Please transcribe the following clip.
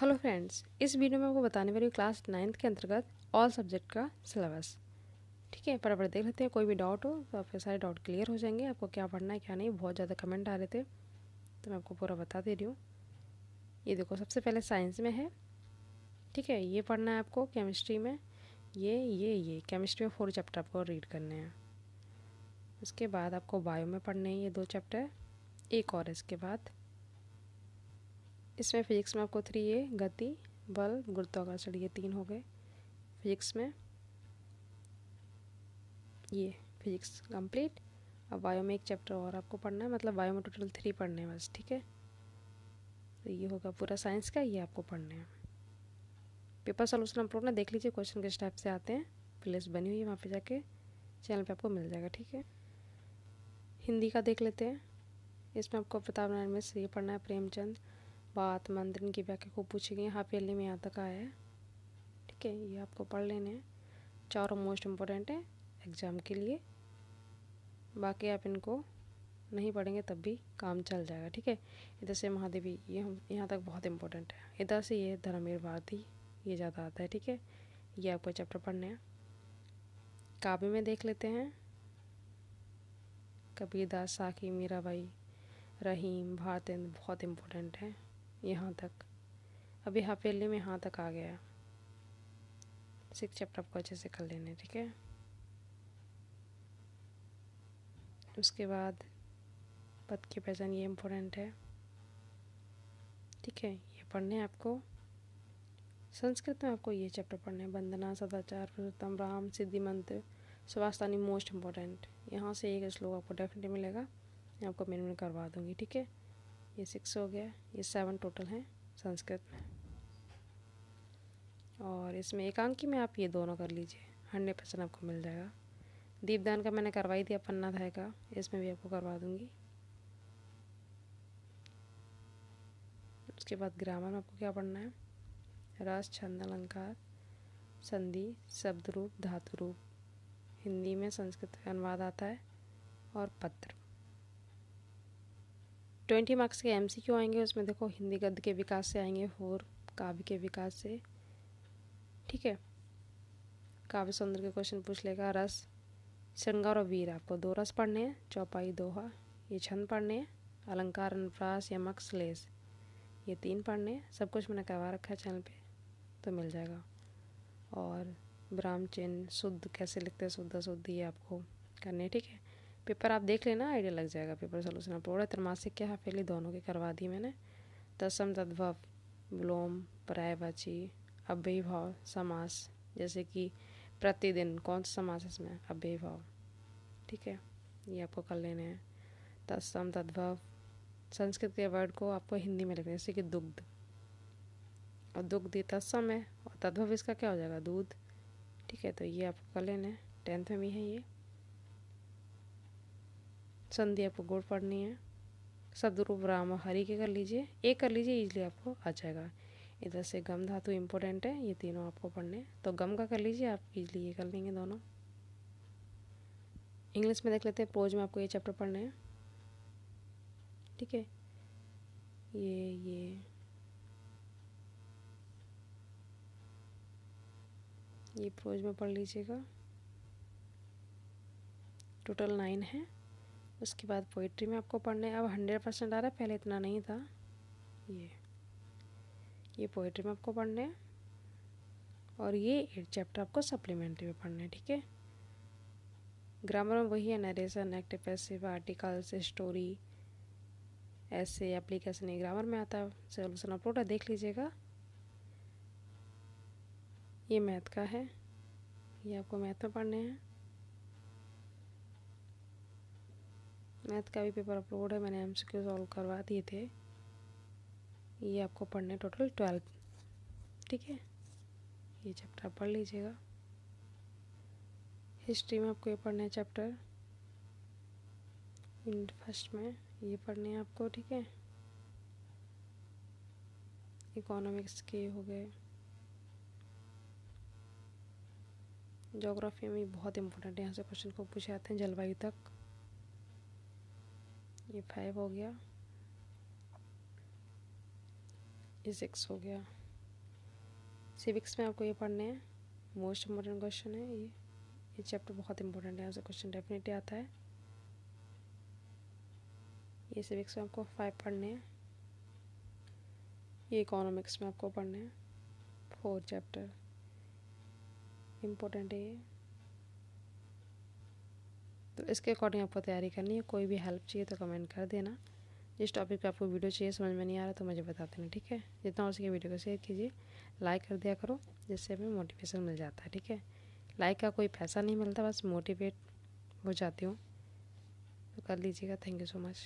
hello friends इस video में आपको बताने वाली क्लास नाइन्थ के अंतर्गत ऑल सब्जेक्ट का सिलेबस ठीक है बराबर देख लेते हैं कोई भी डाउट हो तो आपके सारे डाउट क्लियर हो जाएंगे आपको क्या पढ़ना है क्या नहीं बहुत ज़्यादा कमेंट आ रहे थे तो मैं आपको पूरा बता दे रही हूँ ये देखो सबसे पहले साइंस में है ठीक है ये पढ़ना है आपको केमिस्ट्री में ये ये ये केमिस्ट्री में फोर चैप्टर आपको रीड करने हैं उसके बाद आपको बायो में पढ़ने हैं ये दो चैप्टर एक और इसके बाद इसमें फिजिक्स में आपको थ्री ए गति बल गुरुत्वाकर्षण ये तीन हो गए फिजिक्स में ये फिजिक्स कंप्लीट अब बायो में एक चैप्टर और आपको पढ़ना है मतलब बायो में टोटल थ्री पढ़ने हैं बस ठीक है तो ये होगा पूरा साइंस का ये आपको पढ़ना है पेपर सोल्यूशन अपलोड ना देख लीजिए क्वेश्चन किस टाइप से आते हैं प्लेस बनी हुई है वहाँ पे जाके चैनल पे आपको मिल जाएगा ठीक है हिंदी का देख लेते हैं इसमें आपको प्रताप नारायण मिश्र ये पढ़ना है प्रेमचंद बात मंत्रण की व्याख्या को पूछेगी यहाँ पहले में यहाँ तक आया है ठीक है ये आपको पढ़ लेने हैं चारों मोस्ट इम्पोर्टेंट हैं एग्ज़ाम के लिए बाकी आप इनको नहीं पढ़ेंगे तब भी काम चल जाएगा ठीक है इधर से महादेवी ये हम यहाँ तक बहुत इंपॉर्टेंट है इधर से ये धर्मवीर भारती ये ज़्यादा आता है ठीक है ये आपको चैप्टर पढ़ने हैं काव्य में देख लेते हैं कबीरदास साखी मीराबाई रहीम भारतेंद्र बहुत इम्पोर्टेंट हैं यहाँ तक अब यहाँ पहले में यहाँ तक आ गया सिक्स चैप्टर आपको अच्छे से कर लेने ठीक है उसके बाद पद की पहचान ये इम्पोर्टेंट है ठीक है ये पढ़ने हैं आपको संस्कृत में आपको ये चैप्टर पढ़ने हैं वंदना सदाचार पुरुषोत्तम राम सिद्धि मंत्र सुभाषतानी मोस्ट इम्पोर्टेंट यहाँ से एक श्लोक आपको डेफिनेटली मिलेगा मैं आपको मेन में करवा दूँगी ठीक है ये सिक्स हो गया ये सेवन टोटल हैं संस्कृत में और इसमें एकांकी में आप ये दोनों कर लीजिए हंड्रेड परसेंट आपको मिल जाएगा दीपदान का मैंने करवाई दिया पन्ना था का इसमें भी आपको करवा दूँगी उसके बाद ग्रामर में आपको क्या पढ़ना है रस छंद अलंकार संधि शब्द रूप धातु रूप हिंदी में संस्कृत का अनुवाद आता है और पत्र ट्वेंटी मार्क्स के एम आएंगे उसमें देखो हिंदी गद्य के विकास से आएंगे फोर काव्य के विकास से ठीक है काव्य सौंदर्य के क्वेश्चन पूछ लेगा रस श्रृंगार और वीर आपको दो रस पढ़ने हैं चौपाई दोहा ये छंद पढ़ने हैं अलंकार अनुप्रास यमक लेस ये तीन पढ़ने हैं सब कुछ मैंने करवा रखा है चैनल पे तो मिल जाएगा और विराम चिन्ह शुद्ध कैसे लिखते हैं शुद्ध शुद्ध ये आपको करने ठीक है पेपर आप देख लेना आइडिया लग जाएगा पेपर सोल्यूशन आप पूरा त्रमासिक के हाफेली दोनों के करवा दी मैंने दसम तद्भव विलोम पर्यायवाची अभ्य भाव समास जैसे कि प्रतिदिन कौन सा समास है इसमें अभ्य भाव ठीक है ये आपको कर लेने हैं तत्सम तद्भव संस्कृत के वर्ड को आपको हिंदी में लिखना है जैसे कि दुग्ध और दुग्ध तत्सम है और तद्भव इसका क्या हो जाएगा दूध ठीक है तो ये आपको कर लेना है टेंथ में भी है ये संधि आपको गुड़ पढ़नी है सदरूप राम हरि के कर लीजिए एक कर लीजिए इजली आपको आ जाएगा इधर से गम धातु इम्पोर्टेंट है ये तीनों आपको पढ़ने तो गम का कर लीजिए आप इजली ये कर लेंगे दोनों इंग्लिश में देख लेते हैं प्रोज में आपको ये चैप्टर पढ़ने हैं ठीक है ये ये ये प्रोज में पढ़ लीजिएगा टोटल नाइन है उसके बाद पोइट्री में आपको पढ़ना है अब हंड्रेड परसेंट आ रहा है पहले इतना नहीं था ये ये पोइट्री में आपको पढ़ना है और ये एट चैप्टर आपको सप्लीमेंट्री में पढ़ना है ठीक है ग्रामर में वही है narration active passive articles story ऐसे एप्लीकेशन ये ग्रामर में आता है सोल्यूशन अपलोड है देख लीजिएगा ये मैथ का है ये आपको मैथ में पढ़ने हैं मैथ का भी पेपर अपलोड है मैंने एम सी सॉल्व करवा दिए थे ये आपको पढ़ने टोटल ट्वेल्व ठीक है ये चैप्टर पढ़ लीजिएगा हिस्ट्री में आपको ये पढ़ना है चैप्टर फर्स्ट में ये पढ़ने हैं आपको ठीक है इकोनॉमिक्स के हो गए जोग्राफी में बहुत इंपॉर्टेंट है यहाँ से क्वेश्चन को पूछे जाते हैं जलवायु तक ये फाइव हो गया ये सिक्स हो गया सिविक्स में आपको ये पढ़ने हैं मोस्ट इम्पोर्टेंट क्वेश्चन है ये ये चैप्टर बहुत इंपॉर्टेंट है आपसे क्वेश्चन डेफिनेटली आता है ये सिविक्स में आपको फाइव पढ़ने हैं ये इकोनॉमिक्स में आपको पढ़ने हैं फोर चैप्टर इम्पोर्टेंट है ये तो इसके अकॉर्डिंग आपको तैयारी करनी है कोई भी हेल्प चाहिए तो कमेंट कर देना जिस टॉपिक पे आपको वीडियो चाहिए समझ में नहीं आ रहा तो मुझे बता देना ठीक है जितना हो सके वीडियो को शेयर कीजिए लाइक कर दिया करो जिससे हमें मोटिवेशन मिल जाता है ठीक है लाइक का कोई पैसा नहीं मिलता बस मोटिवेट हो जाती हूँ तो कर लीजिएगा थैंक यू सो मच